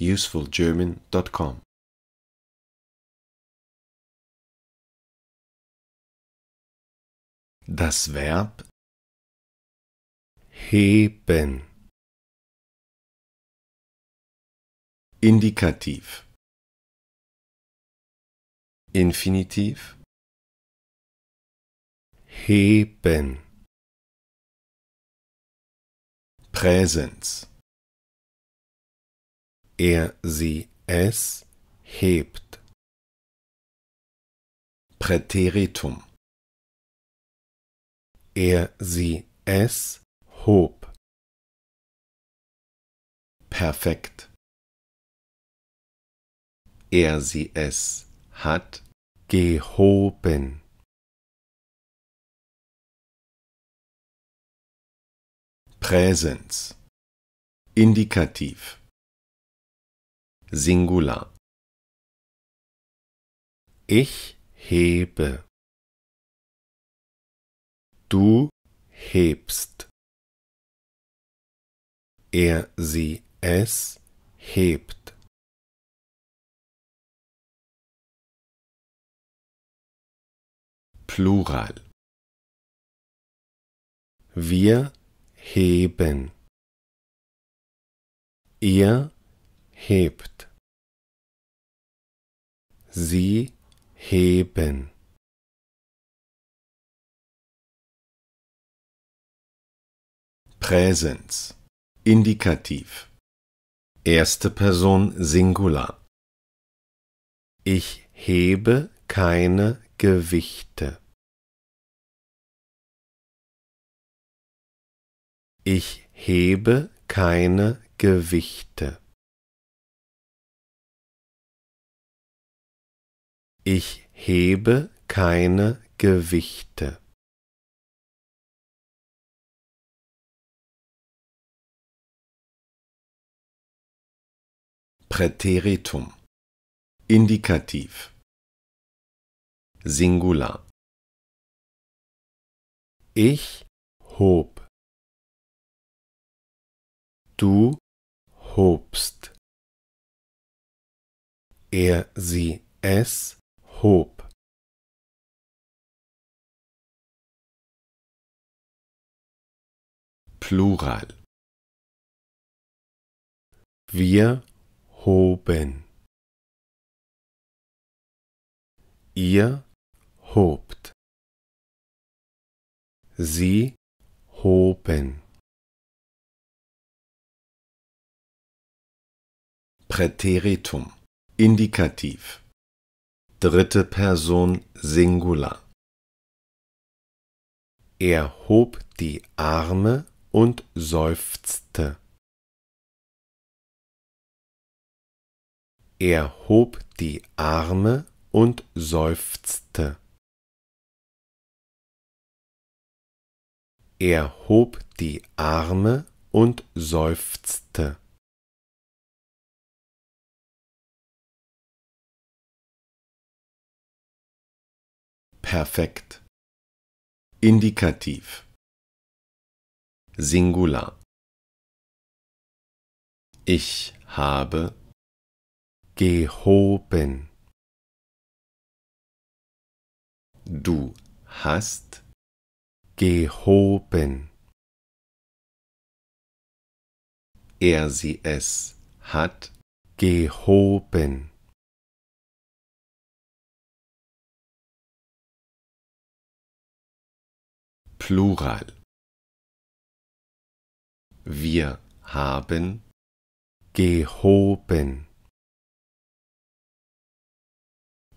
usefulgerman.com Das Verb heben. Indikativ. Infinitiv. Heben. Präsenz er sie es hebt. Präteritum. Er sie es hob. Perfekt. Er sie es hat gehoben. Präsens. Indikativ. Singular. Ich hebe. Du hebst. Er, sie, es hebt. Plural. Wir heben. Ihr hebt sie heben. Präsens. Indikativ. Erste Person Singular. Ich hebe keine Gewichte. Ich hebe keine Gewichte. Ich hebe keine Gewichte. Präteritum Indikativ Singular Ich hob Du hobst Er, sie, es hob Plural. Wir hoben. Ihr hobt. Sie hoben. Präteritum. Indikativ dritte Person Singular. Er hob die Arme und seufzte. Er hob die Arme und seufzte. Er hob die Arme und seufzte. Perfekt. Indikativ. Singular. Ich habe gehoben. Du hast gehoben. Er sie es hat gehoben. Plural. Wir haben gehoben.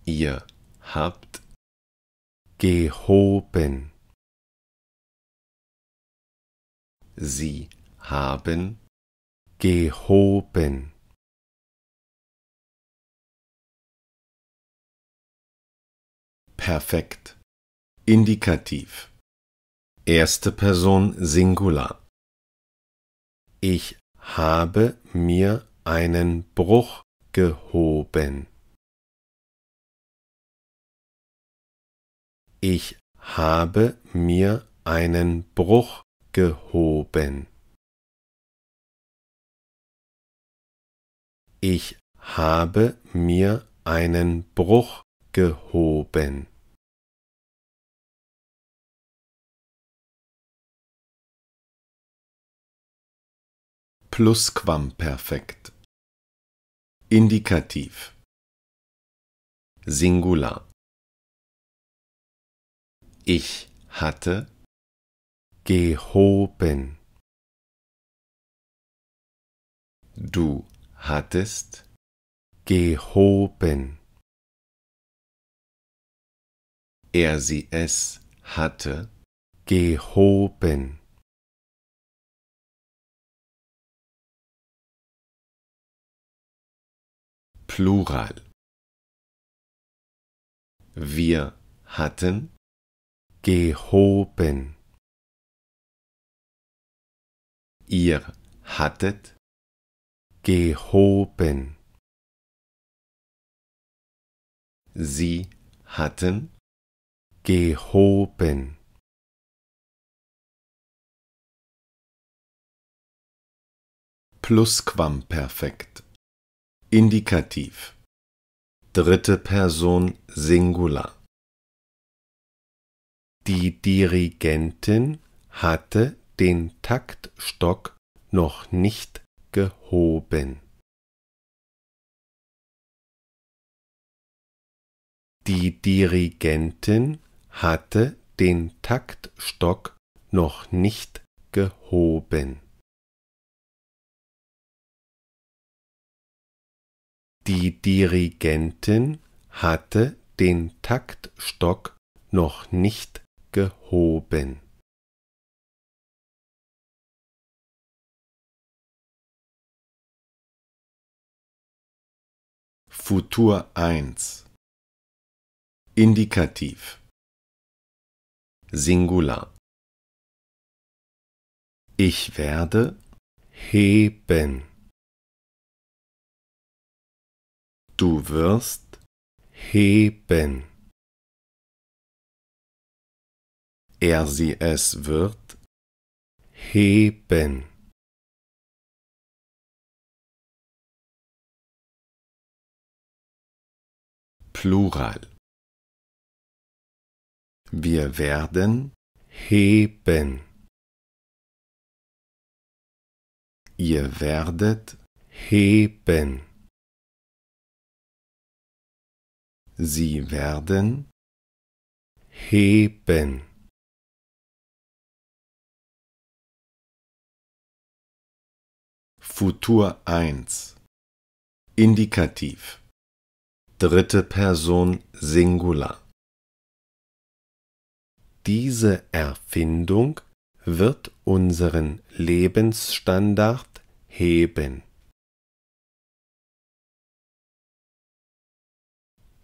Ihr habt gehoben. Sie haben gehoben. Perfekt. Indikativ. Erste Person Singular. Ich habe mir einen Bruch gehoben. Ich habe mir einen Bruch gehoben. Ich habe mir einen Bruch gehoben. Plusquamperfekt. Indikativ. Singular. Ich hatte gehoben. Du hattest gehoben. Er sie es hatte gehoben. Plural. Wir hatten gehoben. Ihr hattet gehoben. Sie hatten gehoben. Plusquamperfekt Indikativ. Dritte Person Singular. Die Dirigentin hatte den Taktstock noch nicht gehoben. Die Dirigentin hatte den Taktstock noch nicht gehoben. Die Dirigentin hatte den Taktstock noch nicht gehoben. Futur 1 Indikativ Singular Ich werde heben. Du wirst heben. Er sie es wird heben. Plural. Wir werden heben. Ihr werdet heben. Sie werden heben. Futur 1 Indikativ Dritte Person Singular Diese Erfindung wird unseren Lebensstandard heben.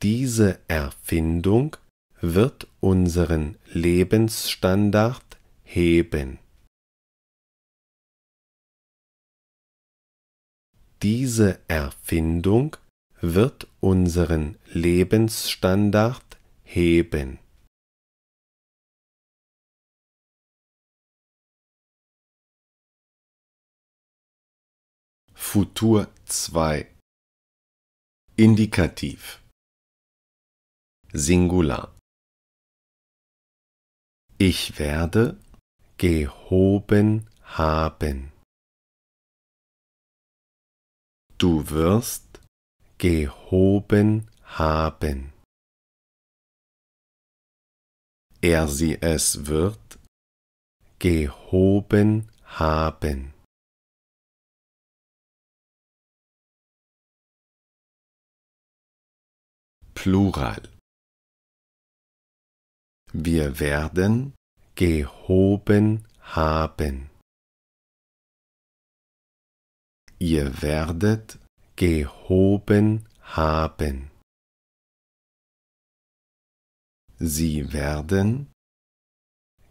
Diese Erfindung wird unseren Lebensstandard heben. Diese Erfindung wird unseren Lebensstandard heben. Futur 2 Indikativ Singular. Ich werde gehoben haben. Du wirst gehoben haben. Er sie es wird gehoben haben. Plural wir werden gehoben haben. Ihr werdet gehoben haben. Sie werden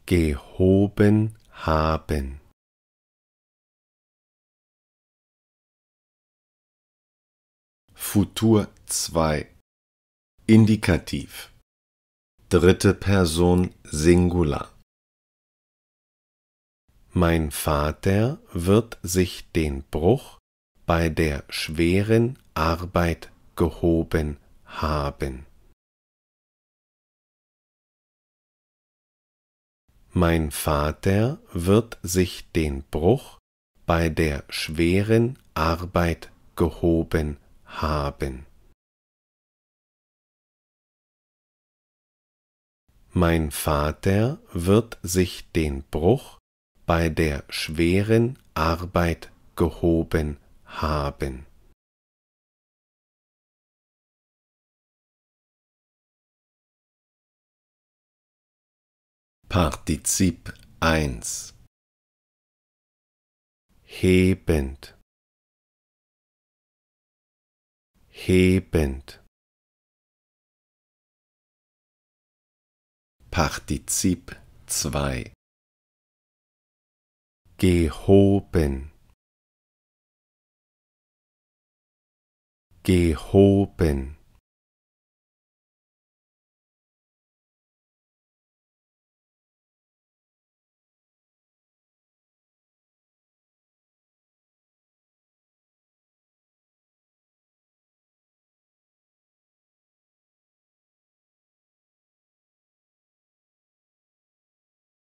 gehoben haben. Futur 2 Indikativ dritte Person Singular. Mein Vater wird sich den Bruch bei der schweren Arbeit gehoben haben. Mein Vater wird sich den Bruch bei der schweren Arbeit gehoben haben. Mein Vater wird sich den Bruch bei der schweren Arbeit gehoben haben. Partizip 1 Hebend Hebend Partizip 2 Gehoben Gehoben